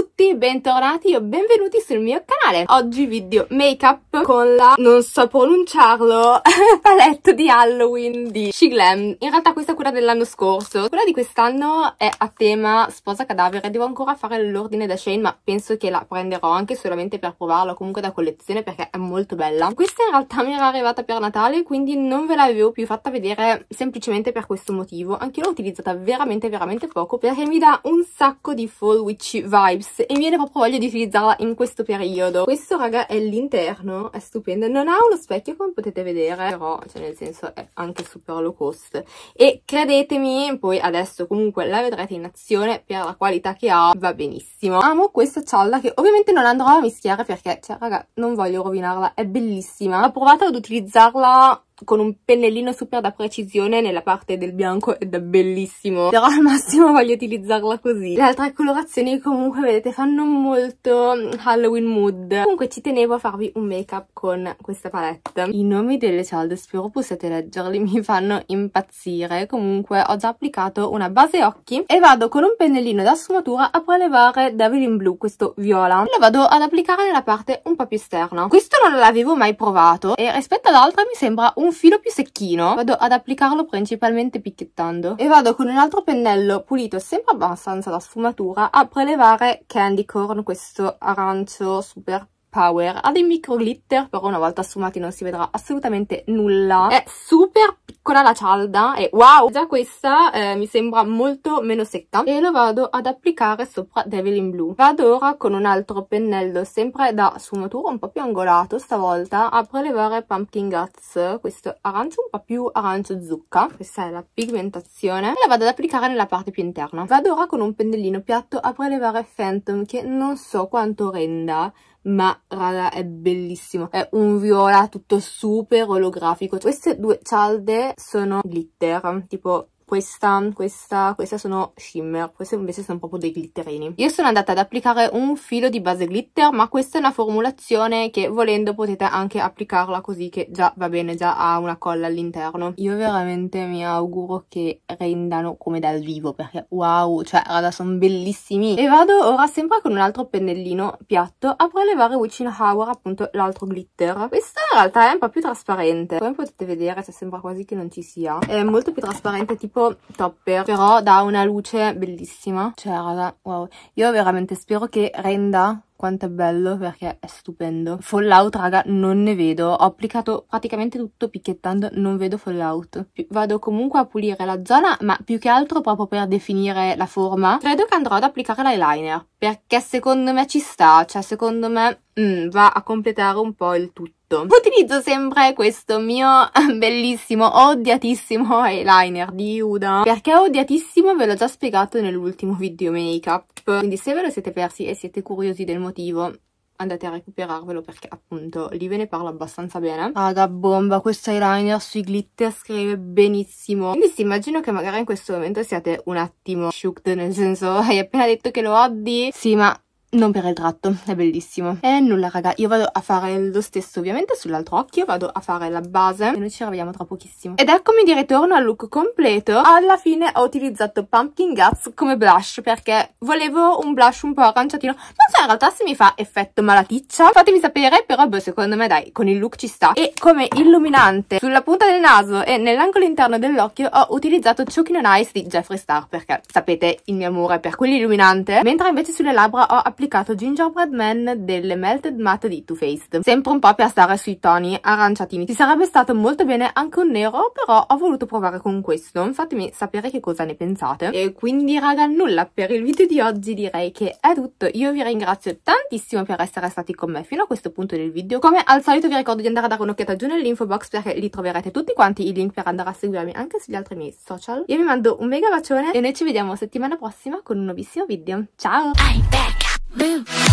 tutti, bentornati o benvenuti sul mio canale. Oggi video make up con la, non so pronunciarlo, palette di Halloween di Shiglam. In realtà questa è quella dell'anno scorso. Quella di quest'anno è a tema sposa cadavere. Devo ancora fare l'ordine da Shane, ma penso che la prenderò anche solamente per provarla, comunque da collezione perché è molto bella. Questa in realtà mi era arrivata per Natale, quindi non ve l'avevo più fatta vedere semplicemente per questo motivo. Anche l'ho utilizzata veramente veramente poco perché mi dà un sacco di fall witchy vibes Kiss e mi viene proprio voglia di utilizzarla in questo periodo. Questo raga è l'interno, è stupendo, non ha uno specchio come potete vedere, però cioè nel senso è anche super low cost e credetemi, poi adesso comunque la vedrete in azione per la qualità che ha, va benissimo. Amo questa cialda che ovviamente non andrò a mischiare perché cioè raga non voglio rovinarla, è bellissima, ho provato ad utilizzarla con un pennellino super da precisione nella parte del bianco ed è bellissimo però al massimo voglio utilizzarla così le altre colorazioni comunque vedete fanno molto mm, Halloween mood comunque ci tenevo a farvi un make up con questa palette i nomi delle cialde spero possiate leggerli mi fanno impazzire comunque ho già applicato una base occhi e vado con un pennellino da sfumatura a prelevare Devil in Blue questo viola lo vado ad applicare nella parte un po' più esterna questo non l'avevo mai provato e rispetto ad altre mi sembra un un filo più secchino vado ad applicarlo principalmente picchiettando e vado con un altro pennello pulito sempre abbastanza da sfumatura a prelevare candy corn questo arancio super Power ha dei micro glitter però una volta sfumati non si vedrà assolutamente nulla è super piccola la cialda e wow già questa eh, mi sembra molto meno secca e lo vado ad applicare sopra Devil in Blue vado ora con un altro pennello sempre da sfumatura un po' più angolato stavolta a prelevare Pumpkin Guts questo arancio un po' più arancio zucca questa è la pigmentazione e la vado ad applicare nella parte più interna vado ora con un pennellino piatto a prelevare Phantom che non so quanto renda ma raga è bellissimo è un viola tutto super olografico queste due cialde sono glitter tipo questa, questa, questa sono shimmer, queste invece sono proprio dei glitterini. Io sono andata ad applicare un filo di base glitter, ma questa è una formulazione che volendo potete anche applicarla così che già va bene, già ha una colla all'interno. Io veramente mi auguro che rendano come dal vivo, perché wow, cioè raga sono bellissimi. E vado ora sempre con un altro pennellino piatto a prelevare Witching Hour, appunto l'altro glitter. Questa in realtà è un po' più trasparente, come potete vedere cioè sembra quasi che non ci sia. È molto più trasparente tipo tipo topper, però dà una luce bellissima. Cioè, raga, wow. Io veramente spero che renda quanto è bello perché è stupendo. Fallout, raga, non ne vedo. Ho applicato praticamente tutto picchiettando, non vedo Fallout. Vado comunque a pulire la zona, ma più che altro proprio per definire la forma. Credo che andrò ad applicare l'eyeliner, perché secondo me ci sta, cioè secondo me mm, va a completare un po' il tutto. Utilizzo sempre questo mio bellissimo, odiatissimo eyeliner di Huda. Perché odiatissimo ve l'ho già spiegato nell'ultimo video make up. Quindi se ve lo siete persi e siete curiosi del motivo motivo andate a recuperarvelo perché appunto lì ve ne parlo abbastanza bene. Ah, da bomba, questo eyeliner sui glitter scrive benissimo. Quindi sì, immagino che magari in questo momento siate un attimo shook, nel senso hai appena detto che lo odi? Sì, ma non per il tratto, è bellissimo. E nulla raga, io vado a fare lo stesso ovviamente sull'altro occhio, vado a fare la base e noi ci rivediamo tra pochissimo. Ed eccomi di ritorno al look completo. Alla fine ho utilizzato Pumpkin Guts come blush perché volevo un blush un po' aranciatino. Non so in realtà se mi fa effetto malaticcia, fatemi sapere, però boh, secondo me dai, con il look ci sta. E come illuminante sulla punta del naso e nell'angolo interno dell'occhio ho utilizzato Choking on Ice di Jeffree Star perché sapete il mio amore per quell'illuminante. Mentre invece sulle labbra ho appena applicato Gingerbread Man delle Melted Matte di Too Faced, sempre un po' per stare sui toni aranciatini. Ci sarebbe stato molto bene anche un nero, però ho voluto provare con questo, fatemi sapere che cosa ne pensate. E quindi raga, nulla per il video di oggi, direi che è tutto. Io vi ringrazio tantissimo per essere stati con me fino a questo punto del video. Come al solito vi ricordo di andare a dare un'occhiata giù nell'info box perché lì troverete tutti quanti i link per andare a seguirmi anche sugli altri miei social. Io vi mando un mega bacione e noi ci vediamo settimana prossima con un nuovissimo video. Ciao! Boo.